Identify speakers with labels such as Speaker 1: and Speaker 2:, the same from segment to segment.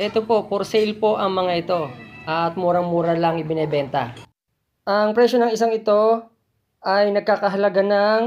Speaker 1: Ito po, for sale po ang mga ito at murang-mura lang ibinebenta. Ang presyo ng isang ito ay nagkakahalaga ng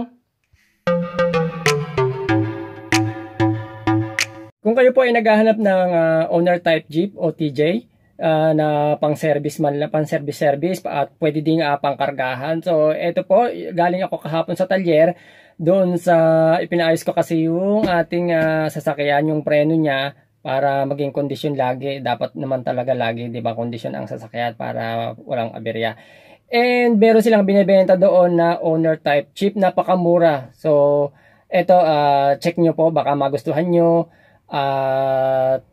Speaker 1: Kung kayo po ay naghahanap ng uh, owner type jeep o TJ uh, ah, na pang-service man lang, pang-service service at pwede ding uh, ah, kargahan. So ito po, galing ako kahapon sa talyer doon sa ipinaayos ko kasi yung ating uh, sasakyan, yung preno niya para maging kondisyon lagi, dapat naman talaga lagi, 'di ba, kondisyon ang sasakyan para walang aberya. And meron silang binebenta doon na owner type, cheap napakamura. So, eto uh, check nyo po baka magustuhan nyo. At uh,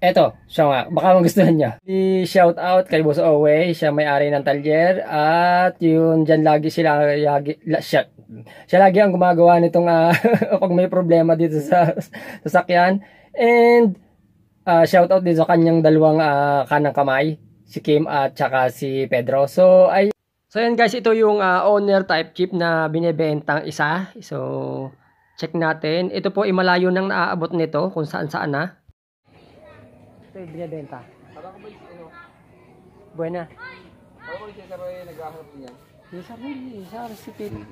Speaker 1: Eto, siya nga, baka magustuhan niya. I-shout out kay Boss Owe, siya may-ari ng talyer at yun, dyan lagi sila, lagi, la, siya, siya lagi ang gumagawa nitong uh, pag may problema dito sa sasakyan. And uh, shout out din sa kanyang dalawang uh, kanang kamay, si Kim at saka si Pedro. So, ay So yan guys, ito yung uh, owner type chip na binebentang isa. So, check natin. Ito po ay malayo nang naaabot nito kung saan saan na. Ito yung binibenta. Parang ba yung ano? Buena. Parang ba yung sisar ay nag-aharap niya? Sisar mo, sisar, sipil. Hmm.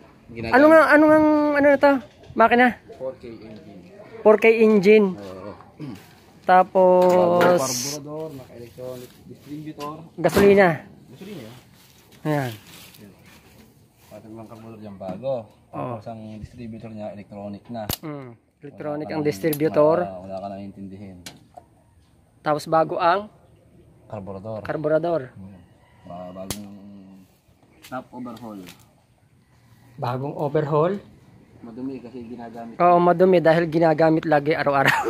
Speaker 1: Ano nga, ano nga, ano na to? Makina? 4K engine. 4K engine. Oo. Tapos... Carburetor, naka-electronic distributor. Gasolina. Gasolina. Ayan. Pati mga carburetor dyan bago. Tapos ang distributor niya, electronic na. Mm. Electronic ang distributor. Wala, wala ka na tapos bago ang carburetor. Carburetor. Hmm. Ba- bagong top overhaul. Bagong overhaul. Madumi kasi ginagamit. Oo, madumi dahil ginagamit lagi araw-araw.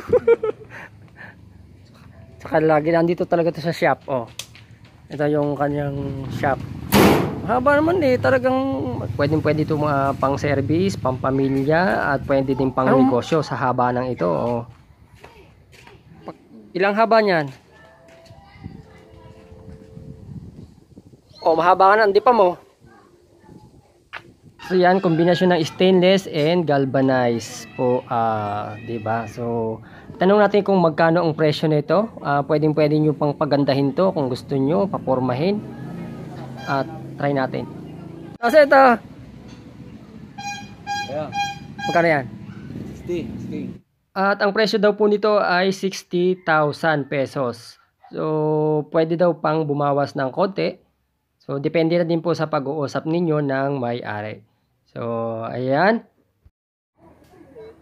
Speaker 1: Saka lagi nandito talaga to sa shop, oh. Ito yung kanyang shop. Haba naman eh, talagang pwedeng pwede ito mga pang service, pang pamilya, at pwede din pang negosyo sa haba ng ito. Oh. Ilang haba niyan? Oh, mahaba ka na. Hindi pa mo. So yan, kombinasyon ng stainless and galvanized po, uh, 'di ba? So tanong natin kung magkano ang presyo nito. Uh, ah, pwedeng-pwede niyo pang pagandahin 'to kung gusto niyo, papormahin. At uh, try natin. Kasi ah, ito. Yeah. Magkano yan? 60, 60. At ang presyo daw po nito ay 60,000 pesos. So, pwede daw pang bumawas ng konti. So, depende na din po sa pag-uusap ninyo ng may-ari. So, ayan.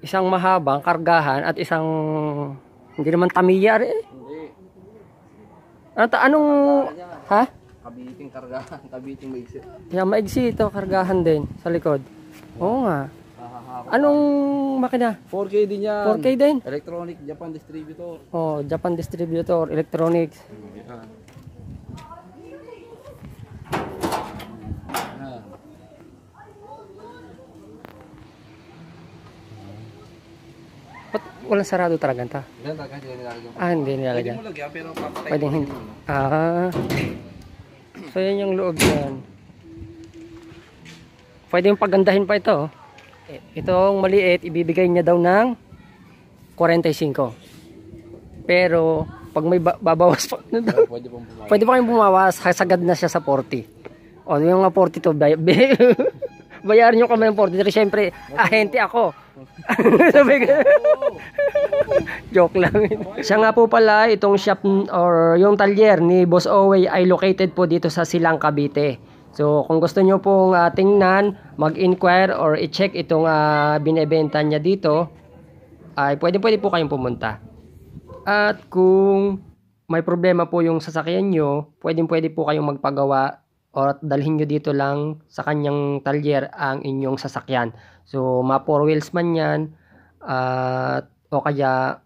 Speaker 1: Isang mahabang kargahan at isang hindi naman tamiya rin. Hindi. Ano ta anong ha? Kabiting kargahan, kabiting maigsi. Yan, maigsi ito kargahan din sa likod. Oo nga. Anong makina? 4K din yan. 4K din? Electronic Japan Distributor. Oh, Japan Distributor, electronic. Yan. Yan. Ba't walang sarado talaga ta? Yan talaga, hindi nilalagyan. Ah, hindi nilalagyan. Pwede mo lagyan, pero papatay Pwede hindi. Ah. So, yan yung loob yan. Pwede yung pagandahin pa ito, oh. Itong maliit, ibibigay niya daw ng 45. Pero, pag may ba babawas pa, pwede, ano daw? Pwede, pwede pa kayong bumawas, sagad na siya sa 40. O, ano yung mga 42, bay bayaran nyo kami ng 43. Siyempre, ahente ako. Sabi ko. Joke lang. Siya nga po pala, itong shop or yung talyer ni Boss Oway ay located po dito sa Silang Cavite. So kung gusto nyo pong uh, tingnan, mag-inquire or i-check itong uh, binebenta niya dito, ay pwede pwede po kayong pumunta. At kung may problema po yung sasakyan nyo, pwede pwede po kayong magpagawa or dalhin nyo dito lang sa kanyang talyer ang inyong sasakyan. So, ma four wheels man yan, at uh, o kaya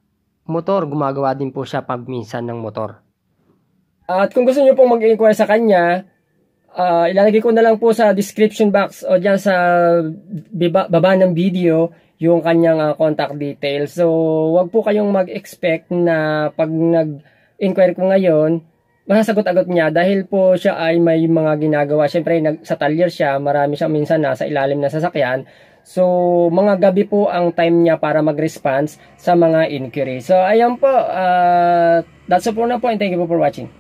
Speaker 1: motor, gumagawa din po siya pag minsan ng motor. At kung gusto nyo pong mag-inquire sa kanya, uh, ilalagay ko na lang po sa description box o dyan sa biba, baba ng video yung kanyang uh, contact details. So, wag po kayong mag-expect na pag nag-inquire ko ngayon, masasagot-agot niya dahil po siya ay may mga ginagawa. Siyempre, nag, sa talyer siya, marami siya minsan nasa ilalim na sasakyan. So, mga gabi po ang time niya para mag-response sa mga inquiry. So, ayan po. Uh, that's all for now po and thank you po for watching.